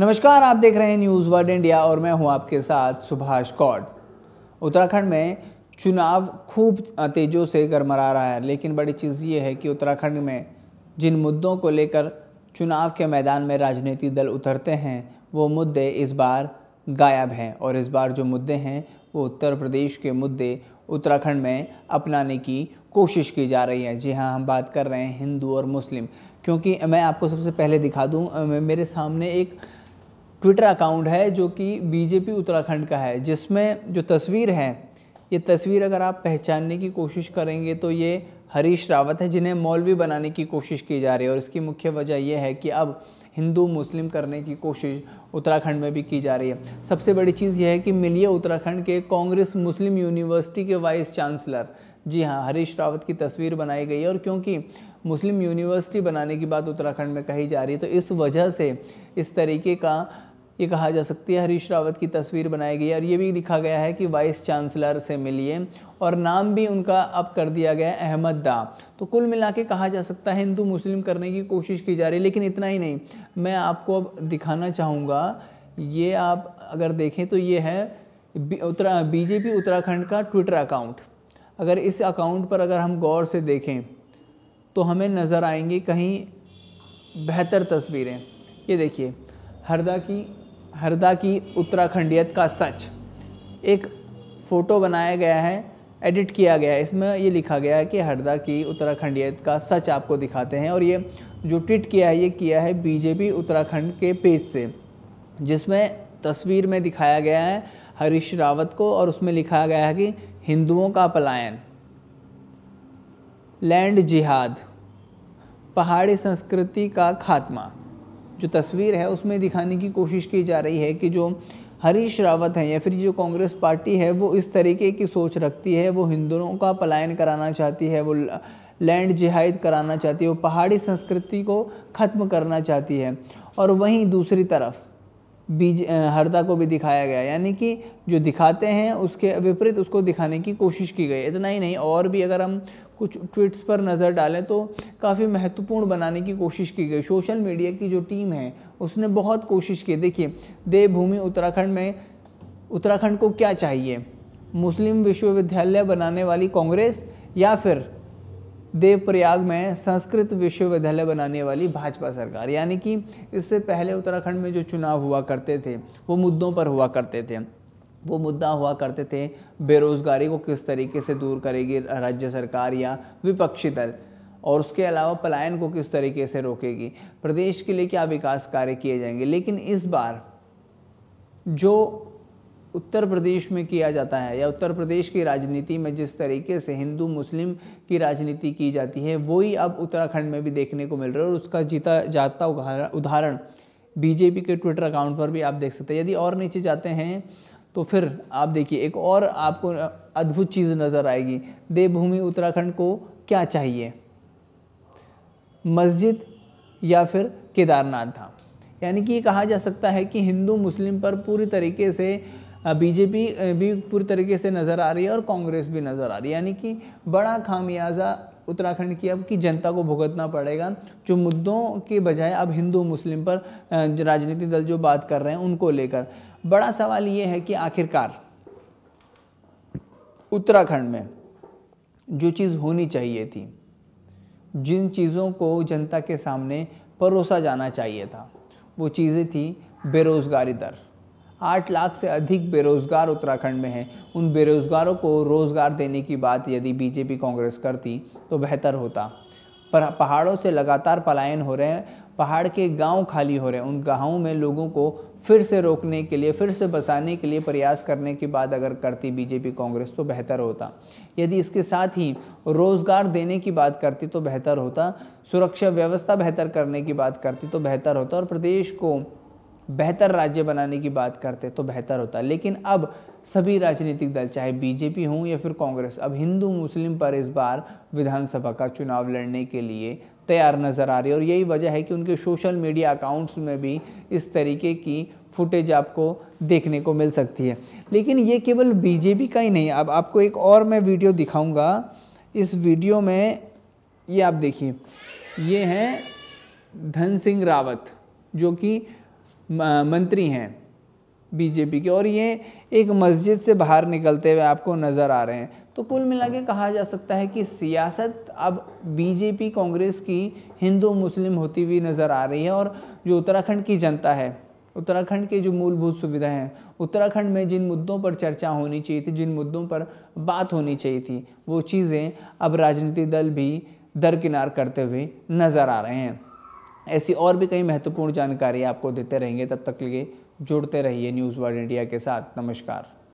नमस्कार आप देख रहे हैं न्यूज़ वर्ल्ड इंडिया और मैं हूं आपके साथ सुभाष कौड उत्तराखंड में चुनाव खूब तेज़ों से गरमरा रहा है लेकिन बड़ी चीज़ ये है कि उत्तराखंड में जिन मुद्दों को लेकर चुनाव के मैदान में राजनीति दल उतरते हैं वो मुद्दे इस बार गायब हैं और इस बार जो मुद्दे हैं वो उत्तर प्रदेश के मुद्दे उत्तराखंड में अपनाने की कोशिश की जा रही है जी हाँ हम बात कर रहे हैं हिंदू और मुस्लिम क्योंकि मैं आपको सबसे पहले दिखा दूँ मेरे सामने एक ट्विटर अकाउंट है जो कि बीजेपी उत्तराखंड का है जिसमें जो तस्वीर है ये तस्वीर अगर आप पहचानने की कोशिश करेंगे तो ये हरीश रावत है जिन्हें मौलवी बनाने की कोशिश की जा रही है और इसकी मुख्य वजह यह है कि अब हिंदू मुस्लिम करने की कोशिश उत्तराखंड में भी की जा रही है सबसे बड़ी चीज़ यह है कि मिलिए उत्तराखंड के कांग्रेस मुस्लिम यूनिवर्सिटी के वाइस चांसलर जी हाँ हरीश रावत की तस्वीर बनाई गई है और क्योंकि मुस्लिम यूनिवर्सिटी बनाने की बात उत्तराखंड में कही जा रही है तो इस वजह से इस तरीके का ये कहा जा सकती है हरीश रावत की तस्वीर बनाई गई है और ये भी लिखा गया है कि वाइस चांसलर से मिलिए और नाम भी उनका अब कर दिया गया है अहमद दा तो कुल मिला के कहा जा सकता है हिंदू मुस्लिम करने की कोशिश की जा रही है लेकिन इतना ही नहीं मैं आपको अब दिखाना चाहूँगा ये आप अगर देखें तो ये है उत्तरा बीजेपी उत्तराखंड का ट्विटर अकाउंट अगर इस अकाउंट पर अगर हम गौर से देखें तो हमें नज़र आएंगे कहीं बेहतर तस्वीरें ये देखिए हरदा की हरदा की उत्तराखंडियत का सच एक फ़ोटो बनाया गया है एडिट किया गया है इसमें ये लिखा गया है कि हरदा की उत्तराखंडियत का सच आपको दिखाते हैं और ये जो ट्वीट किया है ये किया है बीजेपी उत्तराखंड के पेज से जिसमें तस्वीर में दिखाया गया है हरीश रावत को और उसमें लिखा गया है कि हिंदुओं का पलायन लैंड जिहाद पहाड़ी संस्कृति का खात्मा जो तस्वीर है उसमें दिखाने की कोशिश की जा रही है कि जो हरीश रावत हैं या फिर जो कांग्रेस पार्टी है वो इस तरीके की सोच रखती है वो हिंदुओं का पलायन कराना चाहती है वो लैंड जिहाद कराना चाहती है वो पहाड़ी संस्कृति को ख़त्म करना चाहती है और वहीं दूसरी तरफ बीज हरदा को भी दिखाया गया यानी कि जो दिखाते हैं उसके विपरीत उसको दिखाने की कोशिश की गई इतना ही नहीं और भी अगर हम कुछ ट्वीट्स पर नज़र डालें तो काफ़ी महत्वपूर्ण बनाने की कोशिश की गई सोशल मीडिया की जो टीम है उसने बहुत कोशिश की देखिए देवभूमि उत्तराखंड में उत्तराखंड को क्या चाहिए मुस्लिम विश्वविद्यालय बनाने वाली कांग्रेस या फिर देवप्रयाग में संस्कृत विश्वविद्यालय बनाने वाली भाजपा सरकार यानी कि इससे पहले उत्तराखंड में जो चुनाव हुआ करते थे वो मुद्दों पर हुआ करते थे वो मुद्दा हुआ करते थे बेरोज़गारी को किस तरीके से दूर करेगी राज्य सरकार या विपक्षी दल और उसके अलावा पलायन को किस तरीके से रोकेगी प्रदेश के लिए क्या विकास कार्य किए जाएंगे लेकिन इस बार जो उत्तर प्रदेश में किया जाता है या उत्तर प्रदेश की राजनीति में जिस तरीके से हिंदू मुस्लिम की राजनीति की जाती है वही अब उत्तराखंड में भी देखने को मिल रहा है और उसका जीता जाता उदाहरण बीजेपी के ट्विटर अकाउंट पर भी आप देख सकते हैं यदि और नीचे जाते हैं तो फिर आप देखिए एक और आपको अद्भुत चीज़ नज़र आएगी देवभूमि उत्तराखंड को क्या चाहिए मस्जिद या फिर केदारनाथ धाम यानी कि ये कहा जा सकता है कि हिंदू मुस्लिम पर पूरी तरीके से बीजेपी भी पूरी तरीके से नज़र आ रही है और कांग्रेस भी नज़र आ रही है यानी कि बड़ा खामियाजा उत्तराखंड की अब की जनता को भुगतना पड़ेगा जो मुद्दों के बजाय अब हिंदू मुस्लिम पर राजनीतिक दल जो बात कर रहे हैं उनको लेकर बड़ा सवाल ये है कि आखिरकार उत्तराखंड में जो चीज़ होनी चाहिए थी जिन चीज़ों को जनता के सामने परोसा जाना चाहिए था वो चीज़ें थी बेरोज़गारी दर आठ लाख से अधिक बेरोज़गार उत्तराखंड में हैं उन बेरोज़गारों को रोज़गार देने की बात यदि बीजेपी कांग्रेस करती तो बेहतर होता पर पहाड़ों से लगातार पलायन हो रहे हैं पहाड़ के गांव खाली हो रहे हैं उन गांवों में लोगों को फिर से रोकने के लिए फिर से बसाने के लिए प्रयास करने की बात अगर करती बीजेपी कांग्रेस तो बेहतर होता यदि इसके साथ ही रोज़गार देने की बात करती तो बेहतर होता सुरक्षा व्यवस्था बेहतर करने की बात करती तो बेहतर होता और प्रदेश को बेहतर राज्य बनाने की बात करते तो बेहतर होता लेकिन अब सभी राजनीतिक दल चाहे बीजेपी हों या फिर कांग्रेस अब हिंदू मुस्लिम पर इस बार विधानसभा का चुनाव लड़ने के लिए तैयार नज़र आ रही है और यही वजह है कि उनके सोशल मीडिया अकाउंट्स में भी इस तरीके की फुटेज आपको देखने को मिल सकती है लेकिन ये केवल बीजेपी का ही नहीं अब आपको एक और मैं वीडियो दिखाऊंगा इस वीडियो में ये आप देखिए ये हैं धन सिंह रावत जो कि मंत्री हैं बीजेपी के और ये एक मस्जिद से बाहर निकलते हुए आपको नज़र आ रहे हैं तो कुल मिला के कहा जा सकता है कि सियासत अब बीजेपी कांग्रेस की हिंदू मुस्लिम होती हुई नज़र आ रही है और जो उत्तराखंड की जनता है उत्तराखंड के जो मूलभूत सुविधाएं हैं उत्तराखंड में जिन मुद्दों पर चर्चा होनी चाहिए थी जिन मुद्दों पर बात होनी चाहिए थी वो चीज़ें अब राजनीतिक दल भी दरकिनार करते हुए नज़र आ रहे हैं ऐसी और भी कई महत्वपूर्ण जानकारी आपको देते रहेंगे तब तक के लिए जुड़ते रहिए न्यूज़ वर्ल्ड इंडिया के साथ नमस्कार